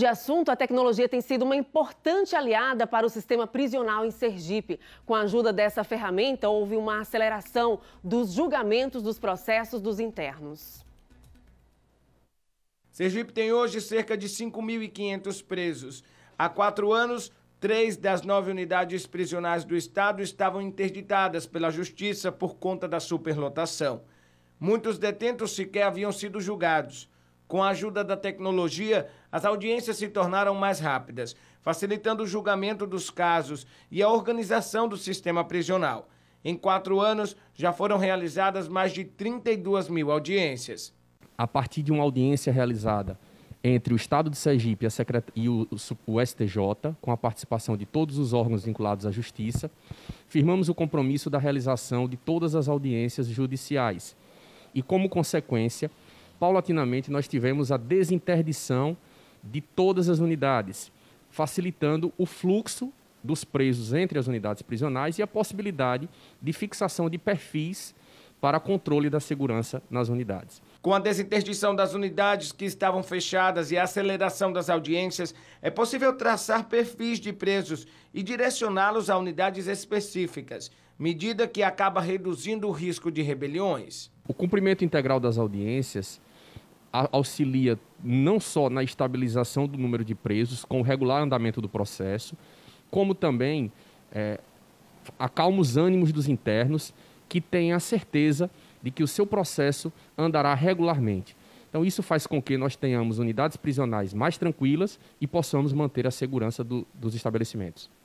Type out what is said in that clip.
De assunto, a tecnologia tem sido uma importante aliada para o sistema prisional em Sergipe. Com a ajuda dessa ferramenta, houve uma aceleração dos julgamentos dos processos dos internos. Sergipe tem hoje cerca de 5.500 presos. Há quatro anos, três das nove unidades prisionais do Estado estavam interditadas pela Justiça por conta da superlotação. Muitos detentos sequer haviam sido julgados. Com a ajuda da tecnologia, as audiências se tornaram mais rápidas, facilitando o julgamento dos casos e a organização do sistema prisional. Em quatro anos, já foram realizadas mais de 32 mil audiências. A partir de uma audiência realizada entre o Estado de Sergipe e o, o STJ, com a participação de todos os órgãos vinculados à Justiça, firmamos o compromisso da realização de todas as audiências judiciais. E, como consequência, paulatinamente, nós tivemos a desinterdição de todas as unidades, facilitando o fluxo dos presos entre as unidades prisionais e a possibilidade de fixação de perfis para controle da segurança nas unidades. Com a desinterdição das unidades que estavam fechadas e a aceleração das audiências, é possível traçar perfis de presos e direcioná-los a unidades específicas, medida que acaba reduzindo o risco de rebeliões. O cumprimento integral das audiências auxilia não só na estabilização do número de presos, com o regular andamento do processo, como também é, acalma os ânimos dos internos que têm a certeza de que o seu processo andará regularmente. Então, isso faz com que nós tenhamos unidades prisionais mais tranquilas e possamos manter a segurança do, dos estabelecimentos.